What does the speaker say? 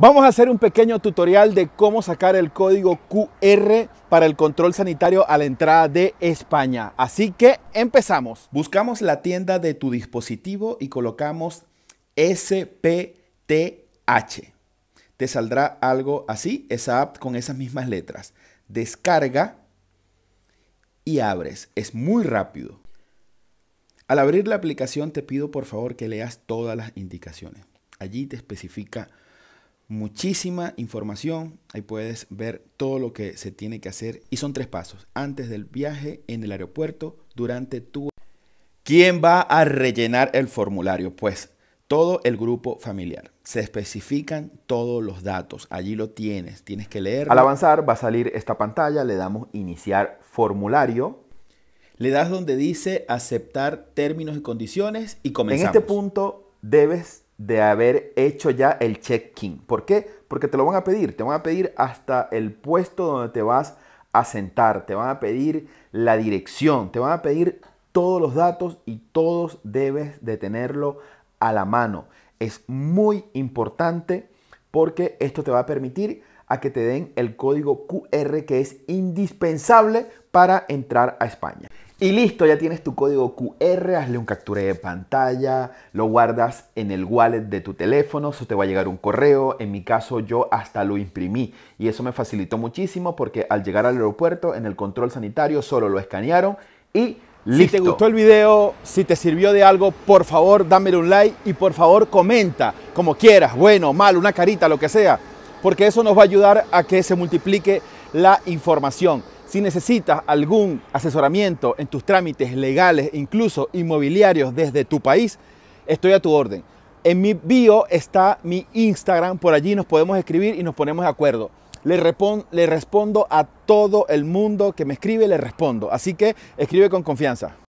Vamos a hacer un pequeño tutorial de cómo sacar el código QR para el control sanitario a la entrada de España. Así que empezamos. Buscamos la tienda de tu dispositivo y colocamos SPTH. Te saldrá algo así, esa app con esas mismas letras. Descarga y abres. Es muy rápido. Al abrir la aplicación te pido por favor que leas todas las indicaciones. Allí te especifica muchísima información. Ahí puedes ver todo lo que se tiene que hacer. Y son tres pasos. Antes del viaje, en el aeropuerto, durante tu... ¿Quién va a rellenar el formulario? Pues todo el grupo familiar. Se especifican todos los datos. Allí lo tienes. Tienes que leer. Al avanzar va a salir esta pantalla. Le damos iniciar formulario. Le das donde dice aceptar términos y condiciones y comenzamos. En este punto debes de haber hecho ya el check-in. ¿Por qué? Porque te lo van a pedir, te van a pedir hasta el puesto donde te vas a sentar, te van a pedir la dirección, te van a pedir todos los datos y todos debes de tenerlo a la mano. Es muy importante porque esto te va a permitir a que te den el código QR que es indispensable para entrar a España. Y listo, ya tienes tu código QR, hazle un capture de pantalla, lo guardas en el wallet de tu teléfono, eso te va a llegar un correo, en mi caso yo hasta lo imprimí y eso me facilitó muchísimo porque al llegar al aeropuerto en el control sanitario solo lo escanearon y listo. Si te gustó el video, si te sirvió de algo, por favor dámelo un like y por favor comenta como quieras, bueno, mal, una carita, lo que sea, porque eso nos va a ayudar a que se multiplique la información. Si necesitas algún asesoramiento en tus trámites legales, incluso inmobiliarios desde tu país, estoy a tu orden. En mi bio está mi Instagram, por allí nos podemos escribir y nos ponemos de acuerdo. Le, le respondo a todo el mundo que me escribe, le respondo. Así que escribe con confianza.